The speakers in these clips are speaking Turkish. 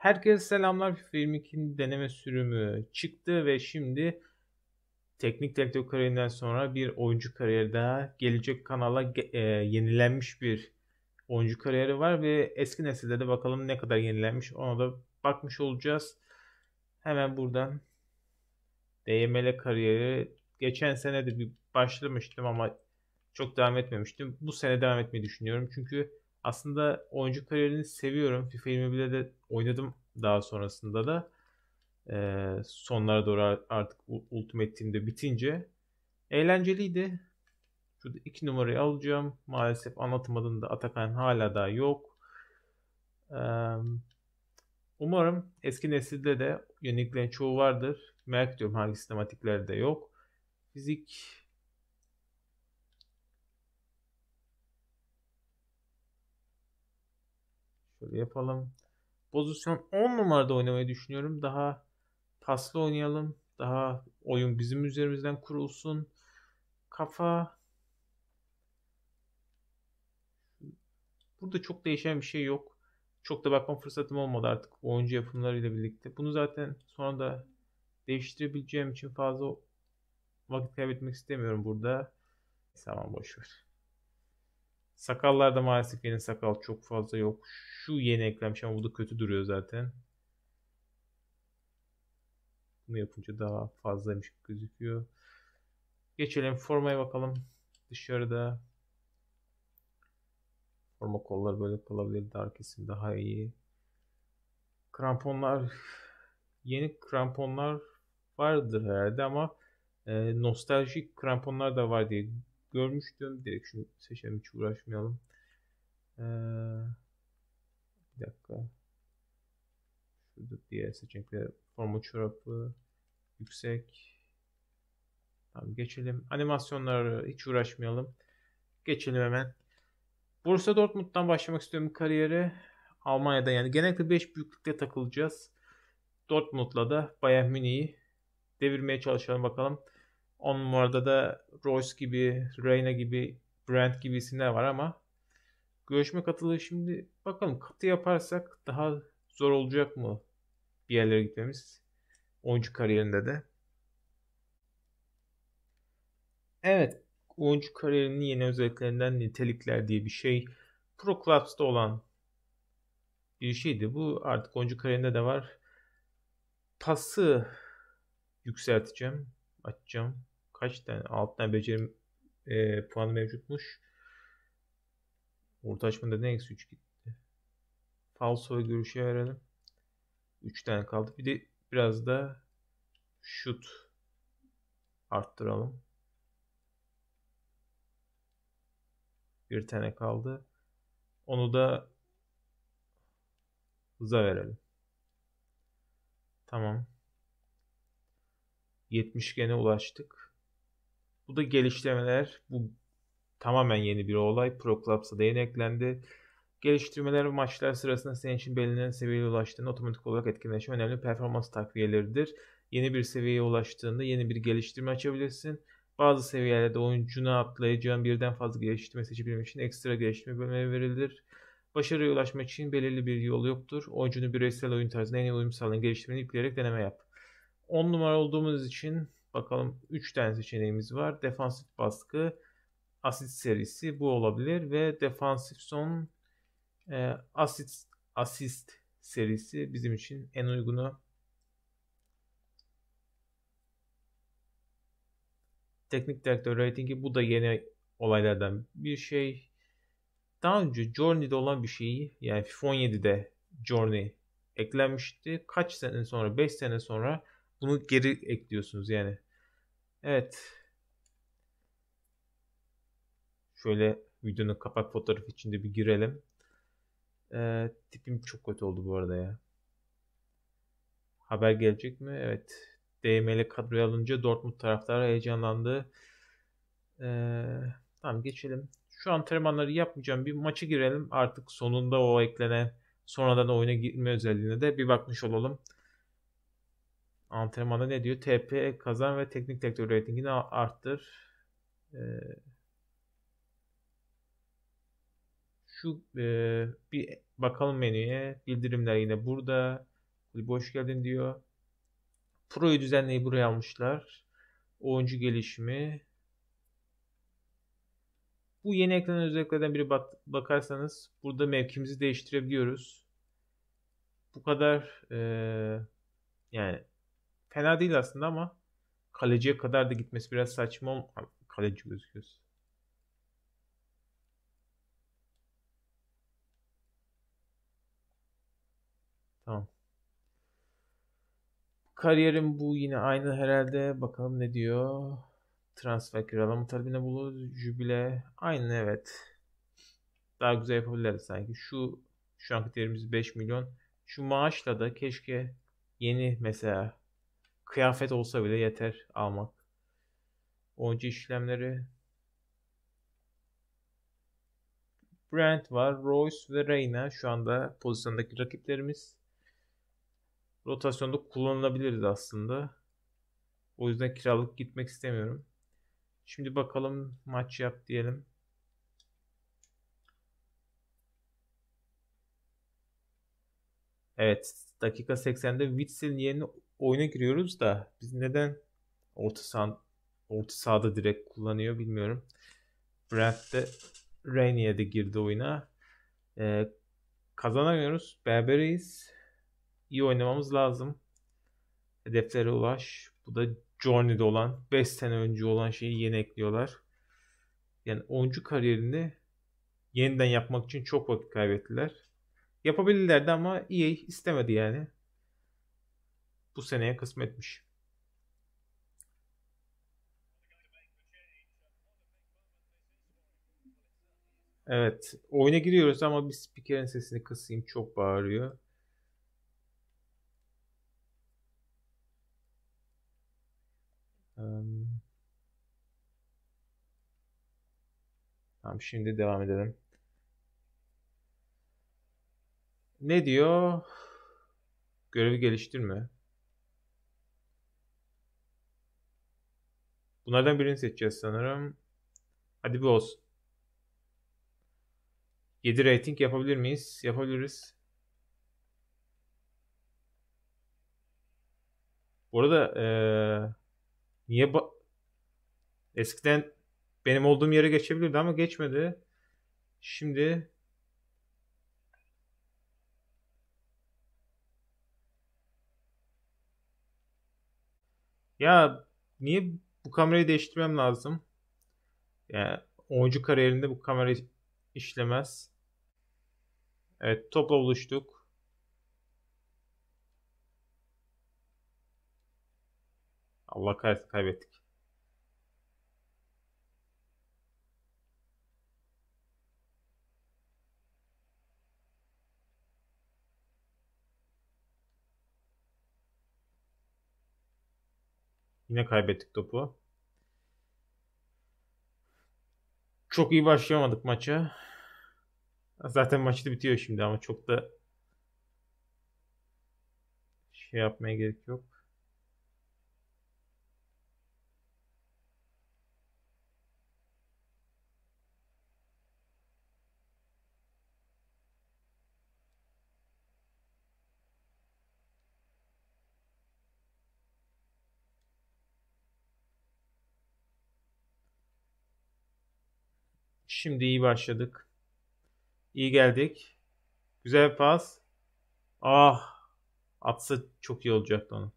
Herkese selamlar. FIFA 22'nin deneme sürümü çıktı ve şimdi teknik direktör kariyerinden sonra bir oyuncu kariyeri daha gelecek kanala e, yenilenmiş bir oyuncu kariyeri var ve eski nesilde de bakalım ne kadar yenilenmiş ona da bakmış olacağız. Hemen buradan DML kariyeri geçen sene de bir başlamıştım ama çok devam etmemiştim. Bu sene devam etmeyi düşünüyorum çünkü aslında oyuncu kariyerini seviyorum. FIFA 21'de de oynadım daha sonrasında da. Ee, sonlara doğru artık Ultimate Team'de bitince. Eğlenceliydi. Şurada iki numarayı alacağım. Maalesef anlatamadığım da Atakan hala da yok. Ee, umarım eski nesilde de yeniliklerin çoğu vardır. Merak ediyorum hangi sistematiklerde yok. Fizik Şöyle yapalım. Pozisyon 10 numarada oynamayı düşünüyorum. Daha paslı oynayalım. Daha oyun bizim üzerimizden kurulsun. Kafa Burada çok değişen bir şey yok. Çok da bakma fırsatım olmadı artık oyuncu yapımlarıyla birlikte. Bunu zaten sonra da değiştirebileceğim için fazla vakit kaybetmek istemiyorum burada. Tamam boşver. Sakallarda maalesef yeni sakal çok fazla yok. Şu yeni eklenmiş ama bu da kötü duruyor zaten. Bunu yapınca daha fazlaymış gözüküyor. Geçelim formaya bakalım. Dışarıda forma kolları böyle kalabilir. Dar kesim daha iyi. Kramponlar yeni kramponlar vardır herhalde ama e, nostaljik kramponlar da var diye görmüştüm. Direkt şunu seçelim hiç uğraşmayalım. Ee, bir dakika. Şurada diğer seçenekler. Forma çorapı. Yüksek. Tamam geçelim. Animasyonları hiç uğraşmayalım. Geçelim hemen. Borussia Dortmund'dan başlamak istiyorum kariyeri. Almanya'da yani genellikle 5 büyüklükte takılacağız. Dortmund'la da Bayern Münih'i devirmeye çalışalım bakalım. On numarada da Royce gibi, Reyna gibi, Brand gibi isimler var ama görüşme katılığı şimdi bakalım katı yaparsak daha zor olacak mı bir yerlere gitmemiz oyuncu kariyerinde de. Evet, oyuncu kariyerinin yeni özelliklerinden nitelikler diye bir şey Pro Clubs'ta olan bir şeydi. Bu artık oyuncu kariyerinde de var. Pası yükselteceğim, açacağım kaç tane 6 tane becerim e, puanı mevcutmuş. Orta açmada ne eksi 3 gitti. Falso ve görüşe verelim. 3 tane kaldı. Bir de biraz da şut arttıralım. Bir tane kaldı. Onu da hıza verelim. Tamam. 70 gene ulaştık. Bu da geliştirmeler. Bu tamamen yeni bir olay. Pro Clubs'a da yeni eklendi. Geliştirmeler ve maçlar sırasında senin için belirlenen seviyeye ulaştığında otomatik olarak etkileşen önemli performans takviyeleridir. Yeni bir seviyeye ulaştığında yeni bir geliştirme açabilirsin. Bazı seviyelerde oyuncuna atlayacağın birden fazla geliştirme seçebilmek için ekstra geliştirme bölümleri verilir. Başarıya ulaşmak için belirli bir yol yoktur. Oyuncunun bireysel oyun tarzına en iyi uyum sağlayan geliştirmeni yükleyerek deneme yap. 10 numara olduğumuz için Bakalım 3 tane seçeneğimiz var. Defansif baskı, asit serisi bu olabilir ve defansif son e, asit asist serisi bizim için en uygunu. Teknik direktör ratingi bu da yeni olaylardan bir şey. Daha önce Journey'de olan bir şeyi yani FIFA 17'de Journey eklenmişti. Kaç sene sonra 5 sene sonra bunu geri ekliyorsunuz yani. Evet. Şöyle videonun kapak fotoğrafı içinde bir girelim. Ee, tipim çok kötü oldu bu arada ya. Haber gelecek mi? Evet. DML kadroya alınca Dortmund taraftarı heyecanlandı. Ee, tamam geçelim. Şu antrenmanları yapmayacağım. Bir maçı girelim. Artık sonunda o eklenen sonradan oyuna girme özelliğine de bir bakmış olalım. Antrenmanda ne diyor? TP kazan ve teknik direktör reytingini arttır. Ee, şu e, bir bakalım menüye. Bildirimler yine burada. Kulübe hoş geldin diyor. Pro'yu düzenleyip buraya almışlar. Oyuncu gelişimi. Bu yeni eklenen özelliklerden biri bak bakarsanız burada mevkimizi değiştirebiliyoruz. Bu kadar e, yani fena değil aslında ama kaleciye kadar da gitmesi biraz saçma. Olma. Kaleci gözüküyor. Tamam. Kariyerim bu yine aynı herhalde. Bakalım ne diyor. Transfer kiralama talebine bulur. Jübile. Aynı evet. Daha güzel yapabilirdi sanki. Şu şu anki değerimiz 5 milyon. Şu maaşla da keşke yeni mesela kıyafet olsa bile yeter almak. Oyuncu işlemleri Brent var, Royce ve Reyna şu anda pozisyondaki rakiplerimiz. Rotasyonda kullanılabiliriz aslında. O yüzden kiralık gitmek istemiyorum. Şimdi bakalım maç yap diyelim. Evet dakika 80'de Witzel yeni oyuna giriyoruz da biz neden orta saha orta sahada direkt kullanıyor bilmiyorum. Brent de Rainier de girdi oyuna. Ee, kazanamıyoruz. Berbereyiz. İyi oynamamız lazım. Hedeflere ulaş. Bu da Johnny'de olan 5 sene önce olan şeyi yeni ekliyorlar. Yani oyuncu kariyerini yeniden yapmak için çok vakit kaybettiler. Yapabilirlerdi ama EA istemedi yani bu seneye kısmetmiş. Evet. Oyuna giriyoruz ama bir spikerin sesini kısayım. Çok bağırıyor. Um, tamam şimdi devam edelim. Ne diyor? Görevi geliştirme. Bunlardan birini seçeceğiz sanırım. Hadi bu olsun. 7 rating yapabilir miyiz? Yapabiliriz. Bu arada ee, niye eskiden benim olduğum yere geçebilirdi ama geçmedi. Şimdi Ya niye bu kamerayı değiştirmem lazım. Yani oyuncu kariyerinde bu kamera işlemez. Evet topla buluştuk. Allah kahretsin kaybettik. Yine kaybettik topu. Çok iyi başlayamadık maçı. Zaten maçı da bitiyor şimdi ama çok da şey yapmaya gerek yok. Şimdi iyi başladık. İyi geldik. Güzel pas. Ah. Atsa çok iyi olacaktı onu.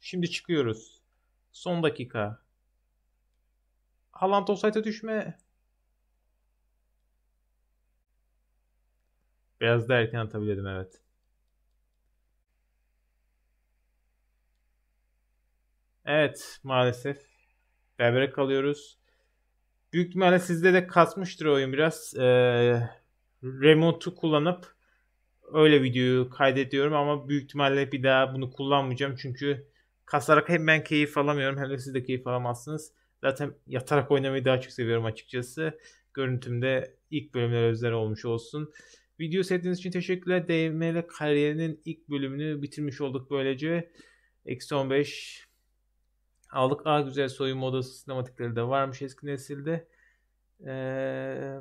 Şimdi çıkıyoruz. Son dakika. Haaland offside'e düşme. Biraz da erken atabilirim evet. Evet maalesef. Berbere kalıyoruz. Büyük ihtimalle sizde de kasmıştır oyun biraz. Ee, remote'u kullanıp öyle videoyu kaydediyorum ama büyük ihtimalle bir daha bunu kullanmayacağım çünkü kasarak hem ben keyif alamıyorum hem de siz de keyif alamazsınız. Zaten yatarak oynamayı daha çok seviyorum açıkçası. Görüntümde ilk bölümler özel olmuş olsun. Video sevdiğiniz için teşekkürler. DML kariyerinin ilk bölümünü bitirmiş olduk böylece. x 15 aldık. A güzel soyunma odası sinematikleri de varmış eski nesilde. Ee,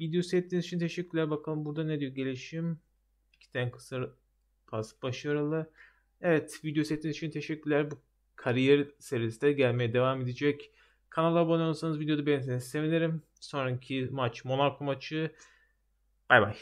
video sevdiğiniz için teşekkürler. Bakalım burada ne diyor gelişim. İki tane kısa pas başarılı. Evet video setiniz için teşekkürler. Bu kariyer serisi de gelmeye devam edecek. Kanala abone olursanız videoda beğenirseniz sevinirim. Sonraki maç Monaco maçı. Bay bay.